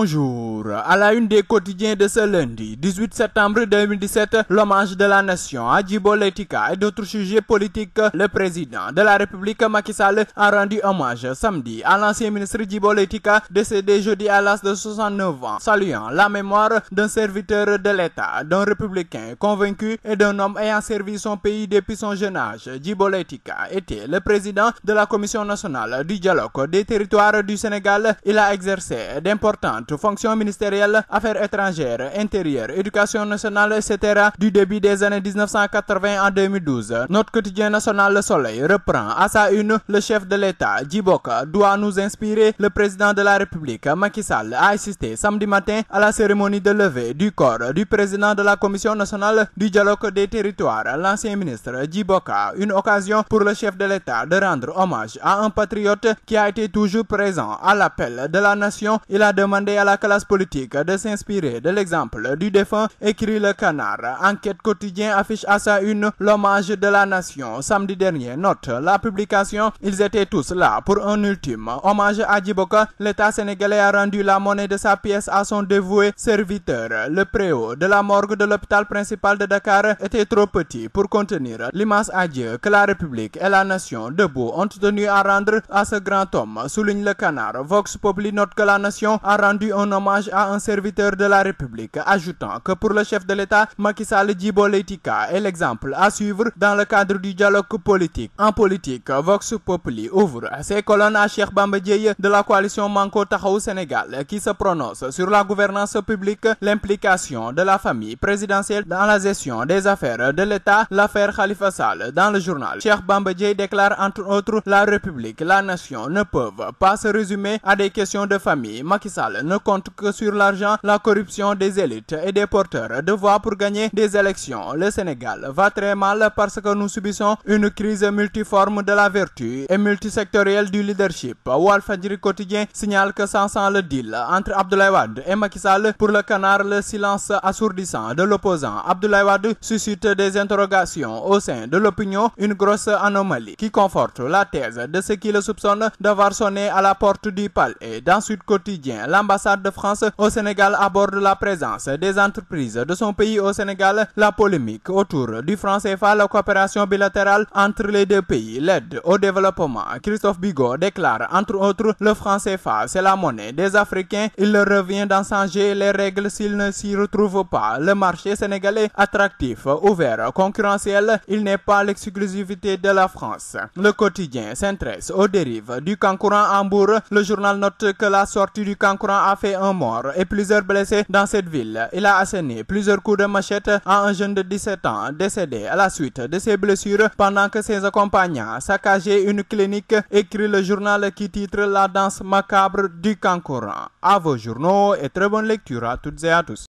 Bonjour. À la une des quotidiens de ce lundi, 18 septembre 2017, l'hommage de la nation à Djiboletika et d'autres sujets politiques, le président de la République Macky Sall a rendu hommage samedi à l'ancien ministre Djiboletika décédé jeudi à l'âge de 69 ans, saluant la mémoire d'un serviteur de l'État, d'un républicain convaincu et d'un homme ayant servi son pays depuis son jeune âge. Djiboletika était le président de la Commission nationale du dialogue des territoires du Sénégal. Il a exercé d'importantes fonctions fonction ministérielle, affaires étrangères, intérieures, éducation nationale, etc. du début des années 1980 à 2012. Notre quotidien national Le Soleil reprend à sa une le chef de l'État, Djiboka, doit nous inspirer. Le président de la République, Macky Sall, a assisté samedi matin à la cérémonie de levée du corps du président de la Commission nationale du dialogue des territoires, l'ancien ministre Djiboka. Une occasion pour le chef de l'État de rendre hommage à un patriote qui a été toujours présent à l'appel de la nation. Il a demandé à la classe politique de s'inspirer de l'exemple du défunt, écrit le canard. Enquête quotidien affiche à sa une l'hommage de la nation. Samedi dernier, note la publication, ils étaient tous là pour un ultime hommage à Djiboka. L'État sénégalais a rendu la monnaie de sa pièce à son dévoué serviteur. Le préau de la morgue de l'hôpital principal de Dakar était trop petit pour contenir l'immense adieu que la République et la nation debout ont tenu à rendre à ce grand homme, souligne le canard. Vox Populi note que la nation a rendu un hommage à un serviteur de la République, ajoutant que pour le chef de l'État, Macky Sall est l'exemple à suivre dans le cadre du dialogue politique. En politique, Vox Populi ouvre ses colonnes à Cheikh Bamba de la coalition Manko au Sénégal qui se prononce sur la gouvernance publique, l'implication de la famille présidentielle dans la gestion des affaires de l'État, l'affaire Khalifa Sale Dans le journal, Cheikh Bamba déclare entre autres la République, la nation ne peuvent pas se résumer à des questions de famille. Macky Sall ne compte que sur l'argent, la corruption des élites et des porteurs de voix pour gagner des élections. Le Sénégal va très mal parce que nous subissons une crise multiforme de la vertu et multisectorielle du leadership. Walfadjiri quotidien signale que sans, sans le deal entre Abdoulaye Wade et Macky Sall pour le canard, le silence assourdissant de l'opposant Abdoulaye Wade suscite des interrogations au sein de l'opinion, une grosse anomalie qui conforte la thèse de ce qui le soupçonne d'avoir sonné à la porte du palais. Dans Sud Quotidien, l'ambassade de France au Sénégal aborde la présence des entreprises de son pays au Sénégal, la polémique autour du franc CFA, la coopération bilatérale entre les deux pays, l'aide au développement. Christophe Bigot déclare, entre autres, le franc CFA, c'est la monnaie des Africains. Il revient d'en changer les règles s'il ne s'y retrouve pas. Le marché sénégalais attractif, ouvert, concurrentiel, il n'est pas l'exclusivité de la France. Le quotidien s'intéresse aux dérives du en Hambourg. Le journal note que la sortie du a fait un mort et plusieurs blessés dans cette ville. Il a asséné plusieurs coups de machette à un jeune de 17 ans décédé à la suite de ses blessures pendant que ses accompagnants saccageaient une clinique, écrit le journal qui titre La danse macabre du Cancoran. À vos journaux et très bonne lecture à toutes et à tous.